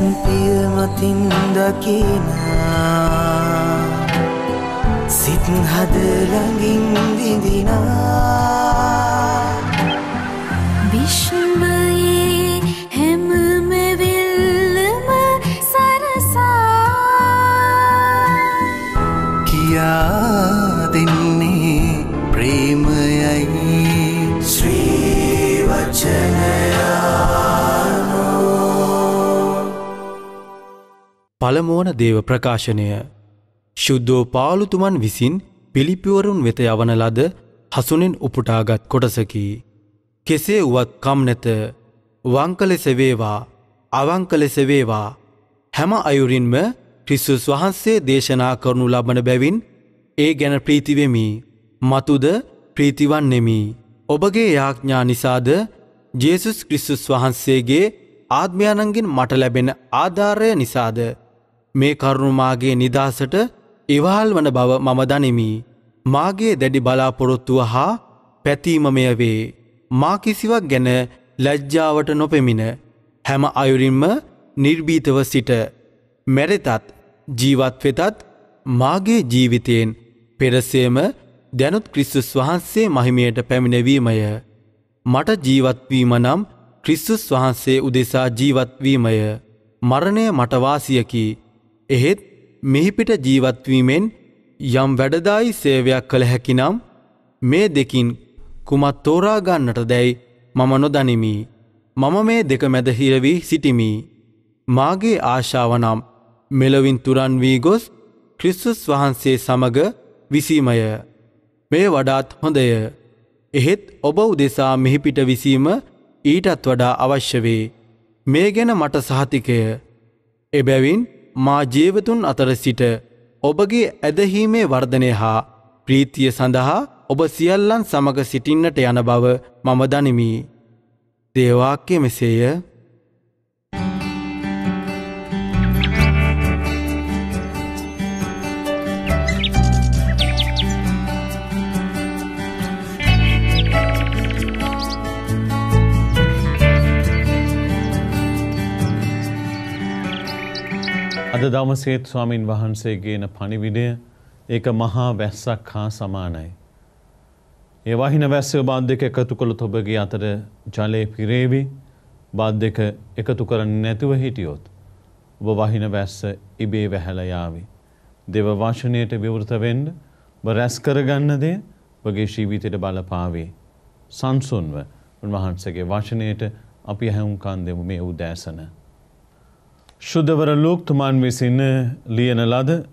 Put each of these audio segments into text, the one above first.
පිය මතින් දකිනා සිත් හද ළඟින් විඳිනා විශ්ම පළමුවන දේව ප්‍රකාශනය ශුද්ධෝ පාලුතුමන් විසින් පිළිපිවරුන් වෙත යවන ලද හසුනෙන් උපුටාගත් කොටසකි. කෙසේ වුවත් කම් නැත වංකලෙසවේවා අවංකලෙසවේවා හැම අයුරින්ම ක්‍රිස්සුස් වහන්සේ දේශනා කරනු ලබන බැවින් ඒ ගැන ප්‍රීතිවෙමි මතුද ප්‍රීතිවන්නෙමි. ඔබගේ යාඥා නිසාද ජේසුස් ක්‍රිස්සුස් වහන්සේගේ ආත්මයනන්ගෙන් මට ලැබෙන ආධාරය නිසාද මේ කරුණු මාගේ නිදහසට ඉවහල් වන බව මම දනිමි. මාගේ දැඩි බලාපොරොත්තුව හා පැතීම මෙය වේ. මා කිසිවක් ගැන ලැජ්ජාවට නොපෙමින හැම අයුරින්ම නිර්භීතව සිට මැරෙතත් ජීවත් වෙතත් මාගේ ජීවිතයෙන් පෙරසේම දැනුත් ක්‍රිස්තුස් වහන්සේ මහිමයට පැමිණවීමය. මට ජීවත්වීම නම් ක්‍රිස්තුස් වහන්සේ උදෙසා ජීවත්වීමය. මරණය මට වාසියකි. එහෙත් මිහිපිට ජීවත්වීමෙන් යම් වැඩදායි සේවයක් කළ හැකිනම් මේ දෙකින් කුමත් තෝරාගන්නට දැයි මම නොදනිමි. මම මේ දෙක මැද හිරවී සිටිමි. මාගේ ආශාවනම් මෙලොවින් තුරන් වී ගොස් ක්‍රිස්සුස් වහන්සේ සමග විසීමය. මේ වඩාත් හොඳය. එහෙත් ඔබ උදෙසා මිහිපිට විසීම ඊටත් වඩා අවශ්‍ය වේ. මේ ගැන මට සහතිකය. එබැවින් මා ජීවතුන් අතර සිට ඔබගේ ඇදහීමේ වර්ධනය හා ප්‍රීතිය සඳහා ඔබ සියල්ලන් සමඟ සිටින්නට යන බව මම දනිමි. දේවාක්‍ය මෙසේය අද දවසේත් ස්වාමින් වහන්සේගේන පණිවිඩය ඒක මහා වැස්සක් හා සමානයි. ඒ වහින වැස්සය බාධ්‍යක එකතු කළ තොබගේ අතර ජලය පිරේවි බාධ්‍යක එකතු කරන්න නැතුව හිටියොත්. ඔබ වහින වැස්ස ඉබේ වැහැලයාවි. දෙව වශනයට විවෘතවෙන්ඩ බ රැස් කරගන්න දේ වගේ ශීවිතයට බලපාවේ. සංසුන්ව උන්වහන්සගේ වශනයට අපි හැවුම්කන් දෙමු මේ උදෑසන. ශුද්ධවර ලූක්තුමන් විසින් ලියන ලද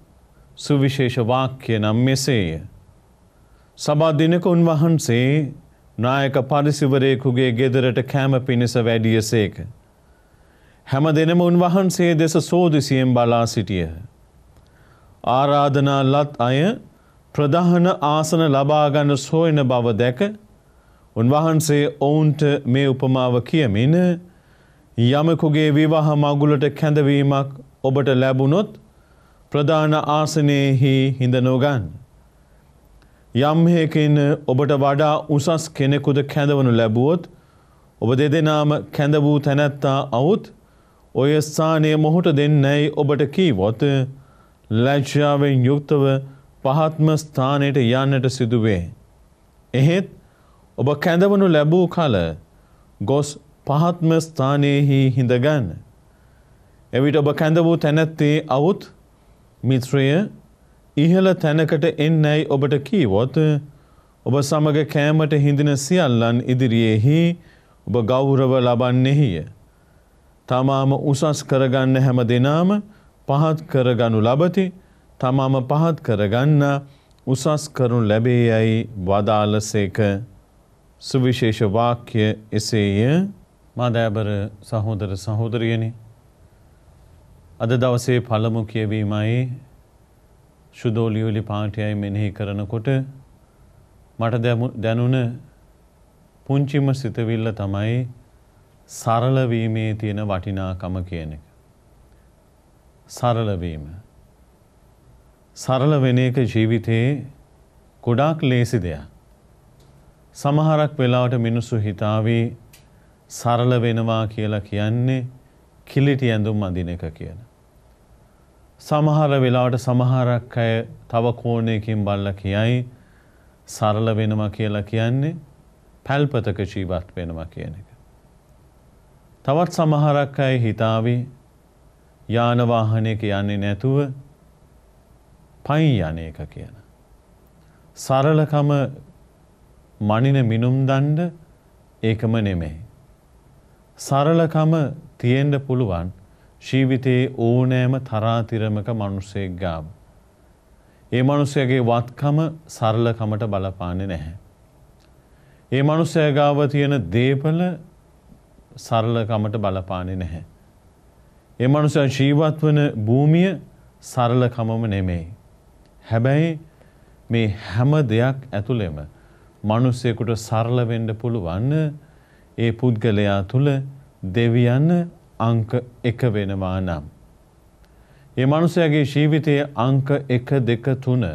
සුවිශේෂ වාක්‍ය නම් මෙසේය. සබා දිනක උන්වහන්සේ නායක පරිසිවරයෙකුගේ ගෙදරට කෑම පිණිස වැඩියසේක. හැම දෙනම උන්වහන්සේ දෙස සෝදිසියෙන් බලා සිටිය. ආරාධනා ලත් අය ප්‍රධාන ආසන ලබාගන්න සොයන බව දැක උන්වහන්සේ ඔවුන්ට මේ උපමාව කියමින යමෙකුගේ විවාහ මගුලට කැඳවීමක් ඔබට ලැබුණොත් ප්‍රධාන ආසනයෙහි හිඳ නොගන්න. යම් හේකින් ඔබට වඩා උසස් කෙනෙකුද කැඳවනු ලැබුවොත් ඔබ දෙදෙනාම කැඳ වූ තැනැත්තා අවුත් ඔය ස්ථානය මොහොට දෙන්නැයි ඔබට කීවොත ලැජ්ජාවෙන් යුක්තව පහත්ම ස්ථානයට යන්නට සිදුවේ. එහෙත් ඔබ කැඳවනු ලැබූ කල ගොස් පහත්ම ස්ථානයෙහි හිඳගන්න. එවිට ඔබ කැඳවූ තැනැත්තේ අවුත් මිත්‍රය ඉහළ තැනකට එන්නැයි ඔබට කීවොත් ඔබ සමග කෑමට හිඳින සියල්ලන් ඉදිරියේහි ඔබ ගෞරව ලබන්නේහිය. තමාම උසස් කරගන්න හැම දෙනාම පහත් කරගනු ලබති තමාම පහත් කරගන්න උසස් කරනු ලැබේ යැයි වදාලසේක සුවිශේෂ වාක්‍ය එසේය මා දෑබර සහෝදර සහෝදරයනි අද දවසේ පළමු කියවීමයි ශුදෝලියෝලි පාටියයි මෙනෙහි කරනකොට මට දැනුන පුංචිම සිතවිල්ල තමයි සරලවීමේ තියෙන වටිනාකම කියන එක. සරලවීම. සරල වෙන එක ජීවිතයේ ගොඩාක් ලේසි දෙයක්. සමහරක් වෙලාවට මිනිස්සු හිතාවේ සරල වෙනවා කියලා කියන්නේ කිලිටි ඇඳුම් අඳින එක කියන. සමහර වෙලාවට සමහරක් අය තව කෝණයකින් බල්ලා කියයි සරල වෙනවා කියලා කියන්නේ පැල්පතක ජීවත් වෙනවා කියන එක. තවත් සමහරක් අය හිතාවි යාන වාහනයක යන්නේ නැතුව පයින් යන එක කියන. සරලකම මනින මිනුම් දණ්ඩ ඒකම නෙමෙයි. සරලකම තියෙන්ඩ පුළුවන් ජීවිතයේ ඕනෑම තරාතිරමක මනුස්සෙක් ගාව. ඒ මනුස්සයගේ වත්කම සරලකමට බලපානෙ නැහැ. ඒ මනුස්සය ගාව තියෙන දේපල සරලකමට බලපානෙ නැහැ. ඒ මනුසය ජීවත් වන භූමිය සරලකමම නෙමෙයි. හැබැයි මේ හැම දෙයක් ඇතුළෙම මනුස්සයෙකුට සරලවෙන්ඩ පුළුවන්න ඒ පුද්ගලයා තුළ දෙවියන් අංක එක වෙනවා නම්. ඒ මනුසයාගේ ජීවිතයේ අංක එක දෙක තුන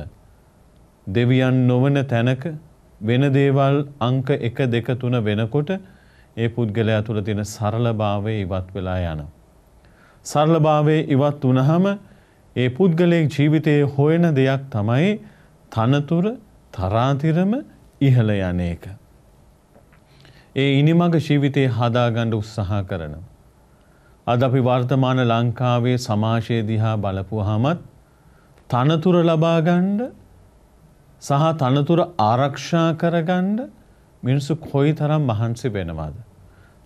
දෙවියන් නොවන තැනක වෙන දේවල් අංක එක දෙක තුන වෙනකොට ඒ පුද්ගලයා තුළ තියෙන සරලභාවය ඉවත් වෙලා යනවා. සරලභාවය ඉවත් වනහම ඒ පුද්ගලයෙක් ජීවිතයේ හොයන දෙයක් තමයි තනතුර තරාතිරම ඉහළ යන එක. ඒ ඉනිමඟ ජීවිතය හදාගණ්ඩ උත්සාහ කරනවා. අද අපි වර්තමාන ලංකාවේ සමාශය දිහා බලපුහමත් තනතුර ලබාගණ්ඩ සහ තනතුර ආරක්ෂා කරගණ්ඩ මිනිසු කොයි තරම් මහන්සි වෙනවාද.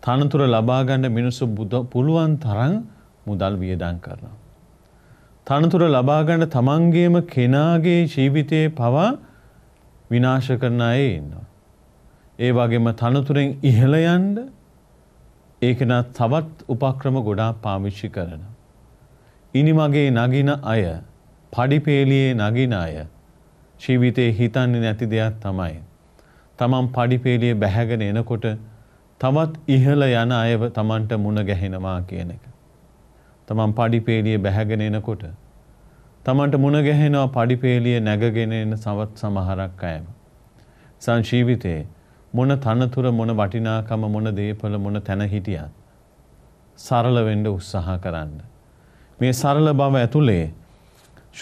තනතුර ලබාගණ්ඩ මිනිසු බුද පුළුවන් තරං මුදල් වියඩන් කරනවා. තනතුර ලබාගණ්ඩ තමන්ගේම කෙනාගේ ජීවිතයේ පවා විනාශ කරන අය ඉන්නවා. ඒ වගේම තනතුරෙන් ඉහළ යන්න ඒකන තවත් උපක්‍රම ගොඩාක් පාවිච්චි කරන. ඉනිමගේ නගින අය පඩිපේලියේ නගින අය ජීවිතේ හිතන්නේ නැති දෙයක් තමයි. තමන් පඩිපේලිය බැහැගෙන එනකොට තවත් ඉහළ යන අයව තමන්ට මුණ ගැහෙනවා කියන එක. තමන් පඩිපේලිය බැහැගෙන එනකොට තමන්ට මුණ ගැහෙනවා පඩිපේලිය නැගගෙන එන සවත් සමහරක් අයව. සංජීවිතේ මොන තනතුර මොන වටිනාකම මොන දේපල මොන තැන හිටියත් සරල වෙන්න උත්සාහ කරන්න. මේ සරල බව ඇතුලේ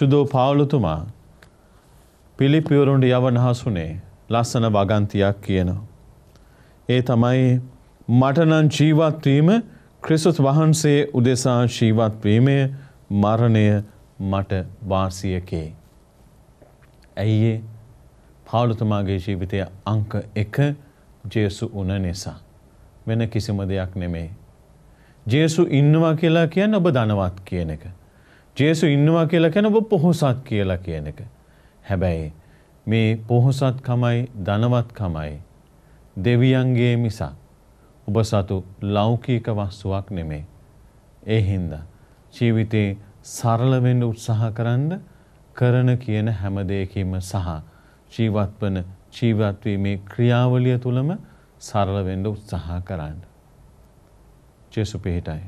සුදෝ පාවලතුමා පිළිපිවරුන්ට යවනහසුනේ ලස්සන වගන්තියක් කියනවා. ඒ තමයි මටනන් ජීවත්වීම ක්‍රිසුස් වහන්සේ උදෙසා ජීවත්වීමය මරණය මට වාසියකේ. ඇයිඒ හාලුතුමාගේ ජීවිතය අංක එක ජේසු උන නිසා. වෙන කිසිම දෙයක් නෙමෙයි. ජේසු ඉන්නවා කියලා කියන්න ඔබ ධනවත් කියන එක. ජේසු ඉන්නවා කියලා කියන ඔබ පොහොසත් කියලා කියන එක. හැබැයි මේ පොහොසත්කමයි ධනවත්කමයි දෙවියන්ගේ මිසක් ඔබ සතු ලෞකික වස්තුවක් නෙමේ. ඒ හින්දා ජීවිතේ සරල වෙන්න උත්සාහ කරන්න කරන කියන හැම දෙයකින්ම සහ ජීවත් වන ජීවත්වීමේ ක්‍රියාවලිය තුළම සරල වෙන්න උත්සාහ කරන්න. ජේසු පිහිටයි.